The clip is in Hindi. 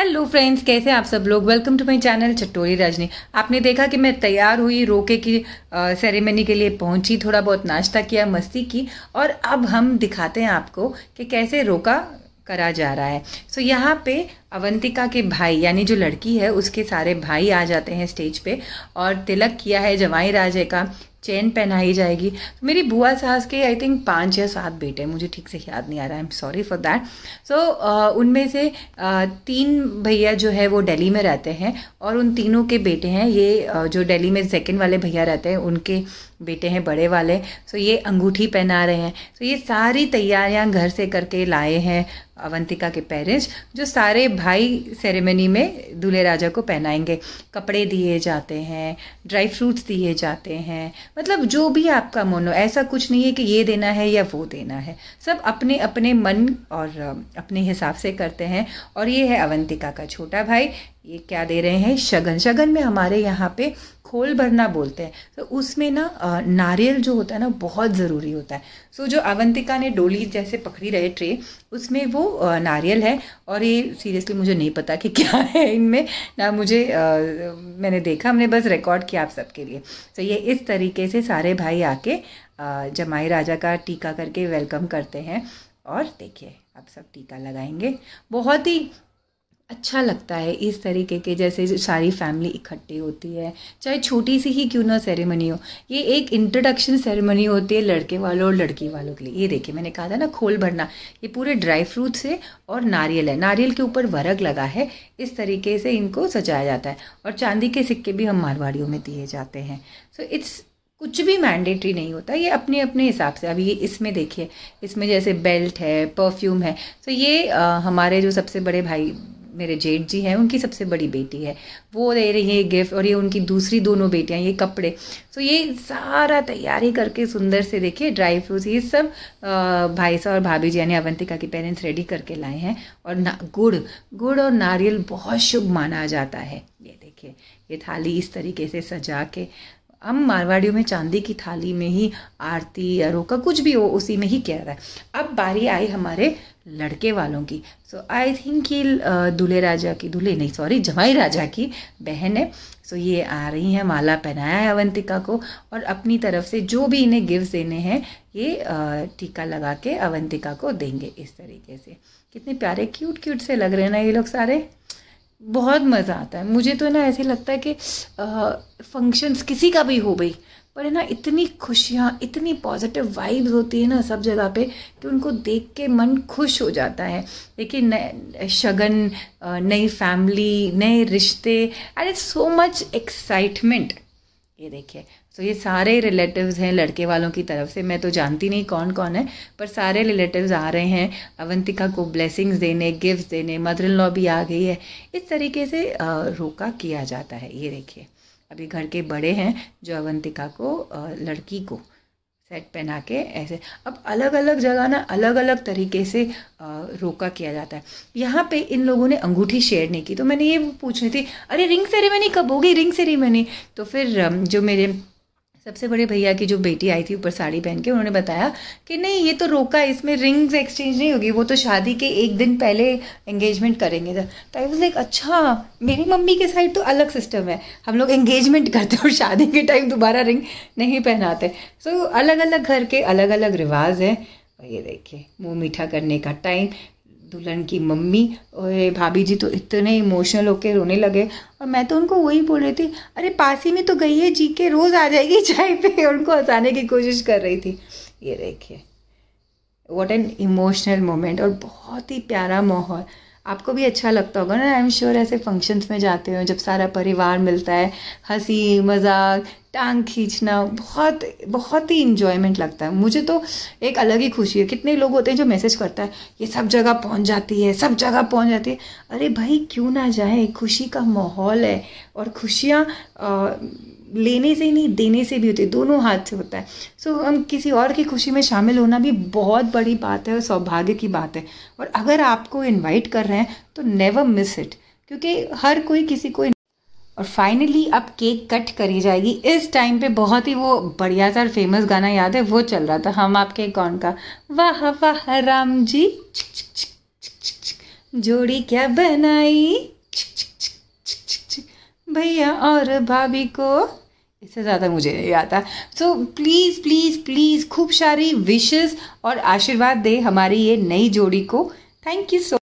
हेलो फ्रेंड्स कैसे आप सब लोग welcome to my channel Chatori Rajni आपने देखा कि मैं तैयार हुई रोके की सेरेमनी के लिए पहुंची थोड़ा बहुत नाश्ता किया मस्ती की और अब हम दिखाते हैं आपको कि कैसे रोका करा जा रहा है सो so, यहाँ पे अवंतिका के भाई यानी जो लड़की है उसके सारे भाई आ जाते हैं स्टेज पे और तिलक किया है जवाई राजे का चेन पहनाई जाएगी मेरी बुआ सास के आई थिंक पाँच या सात बेटे मुझे ठीक से याद नहीं आ रहा I am sorry for that so उनमें से uh, तीन भैया जो है वो दिल्ली में रहते हैं और उन तीनों के बेटे हैं ये uh, जो दिल्ली में सेकेंड वाले भैया रहते हैं उनके बेटे हैं बड़े वाले सो तो ये अंगूठी पहना रहे हैं तो ये सारी तैयारियां घर से करके लाए हैं अवंतिका के पेरेंट्स जो सारे भाई सेरेमनी में दूल्हे राजा को पहनाएंगे कपड़े दिए जाते हैं ड्राई फ्रूट्स दिए जाते हैं मतलब जो भी आपका मन हो ऐसा कुछ नहीं है कि ये देना है या वो देना है सब अपने अपने मन और अपने हिसाब से करते हैं और ये है अवंतिका का छोटा भाई ये क्या दे रहे हैं शगन शगन में हमारे यहाँ पे खोल भरना बोलते हैं तो उसमें ना नारियल जो होता है ना बहुत ज़रूरी होता है सो जो अवंतिका ने डोली जैसे पकड़ी रहे ट्रे उसमें वो नारियल है और ये सीरियसली मुझे नहीं पता कि क्या है इनमें ना मुझे आ, मैंने देखा हमने बस रिकॉर्ड किया आप सबके लिए तो ये इस तरीके से सारे भाई आके जमाई राजा का टीका करके वेलकम करते हैं और देखिए आप सब टीका लगाएंगे बहुत ही अच्छा लगता है इस तरीके के जैसे सारी फैमिली इकट्ठी होती है चाहे छोटी सी ही क्यों ना सेरेमनी हो ये एक इंट्रोडक्शन सेरेमनी होती है लड़के वालों और लड़की वालों के लिए ये देखिए मैंने कहा था ना खोल भरना ये पूरे ड्राई फ्रूट से और नारियल है नारियल के ऊपर वरग लगा है इस तरीके से इनको सजाया जाता है और चांदी के सिक्के भी हम मारवाड़ियों में दिए जाते हैं सो इट्स कुछ भी मैंडेटरी नहीं होता ये अपने अपने हिसाब से अभी ये इसमें देखिए इसमें जैसे बेल्ट है परफ्यूम है सो ये आ, हमारे जो सबसे बड़े भाई मेरे जेठ जी हैं उनकी सबसे बड़ी बेटी है वो दे रही है गिफ्ट और ये उनकी दूसरी दोनों बेटियाँ ये कपड़े सो ये सारा तैयारी करके सुंदर से देखिए ड्राई फ्रूट्स ये सब भाई साहब और भाभी जी यानी अवंतिका के पेरेंट्स रेडी करके लाए हैं और गुड़ गुड़ और नारियल बहुत शुभ माना जाता है ये देखिए ये थाली इस तरीके से सजा के हम मारवाड़ियों में चांदी की थाली में ही आरती अरोका कुछ भी हो उसी में ही किया रहा है अब बारी आई हमारे लड़के वालों की सो आई थिंक ये दूल्हे राजा की दूल्हे नहीं सॉरी जमाई राजा की बहन है सो so, ये आ रही हैं माला पहनाया है अवंतिका को और अपनी तरफ से जो भी इन्हें गिफ्ट देने हैं ये टीका लगा के अवंतिका को देंगे इस तरीके से कितने प्यारे क्यूट क्यूट से लग रहे हैं ना ये लोग सारे बहुत मज़ा आता है मुझे तो ना ऐसे लगता है कि फंक्शंस किसी का भी हो भाई पर है ना इतनी खुशियाँ इतनी पॉजिटिव वाइब्स होती है ना सब जगह पे कि उनको देख के मन खुश हो जाता है देखिए शगन नई फैमिली नए रिश्ते and it's so much excitement ये देखिए तो ये सारे रिलेटिव्स हैं लड़के वालों की तरफ से मैं तो जानती नहीं कौन कौन है पर सारे रिलेटिव्स आ रहे हैं अवंतिका को ब्लेसिंग्स देने गिफ्ट्स देने मदर इन लॉ भी आ गई है इस तरीके से रोका किया जाता है ये देखिए अभी घर के बड़े हैं जो अवंतिका को लड़की को सेट पहना के ऐसे अब अलग अलग जगह ना अलग अलग तरीके से रोका किया जाता है यहाँ पे इन लोगों ने अंगूठी शेयर नहीं की तो मैंने ये पूछ रही थी अरे रिंग सेरेमनी कब होगी रिंग सेरेमनी तो फिर जो मेरे सबसे बड़े भैया की जो बेटी आई थी ऊपर साड़ी पहन के उन्होंने बताया कि नहीं ये तो रोका इसमें रिंग्स एक्सचेंज नहीं होगी वो तो शादी के एक दिन पहले एंगेजमेंट करेंगे तो आई वॉज लाइक अच्छा मेरी मम्मी के साइड तो अलग सिस्टम है हम लोग एंगेजमेंट करते हैं और शादी के टाइम दोबारा रिंग नहीं पहनाते सो so, अलग अलग घर के अलग अलग रिवाज हैं और ये देखिए मुँह मीठा करने का टाइम दुल्हन की मम्मी और भाभी जी तो इतने इमोशनल होकर रोने लगे और मैं तो उनको वही बोल रही थी अरे पास ही में तो गई है जी के रोज़ आ जाएगी चाय पे उनको हंसाने की कोशिश कर रही थी ये देखिए वॉट एन इमोशनल मोमेंट और बहुत ही प्यारा माहौल आपको भी अच्छा लगता होगा ना आई एम श्योर ऐसे फंक्शंस में जाते हो जब सारा परिवार मिलता है हंसी मजाक टांग खींचना बहुत बहुत ही इन्जॉयमेंट लगता है मुझे तो एक अलग ही खुशी है कितने लोग होते हैं जो मैसेज करता है ये सब जगह पहुंच जाती है सब जगह पहुंच जाती है अरे भाई क्यों ना जाए खुशी का माहौल है और खुशियाँ लेने से ही नहीं देने से भी होती है दोनों हाथ से होता है सो so, हम किसी और की खुशी में शामिल होना भी बहुत बड़ी बात है और सौभाग्य की बात है और अगर आपको इनवाइट कर रहे हैं तो नेवर मिस इट क्योंकि हर कोई किसी को और फाइनली अब केक कट करी जाएगी इस टाइम पे बहुत ही वो बढ़िया सा फेमस गाना याद है वो चल रहा था हम आपके कौन का वाह वाह राम जी जोड़ी क्या बनाई भैया और भाभी को इससे ज़्यादा मुझे नहीं आता सो प्लीज़ प्लीज़ प्लीज़ खूब सारी विशेज़ और आशीर्वाद दे हमारी ये नई जोड़ी को थैंक यू सो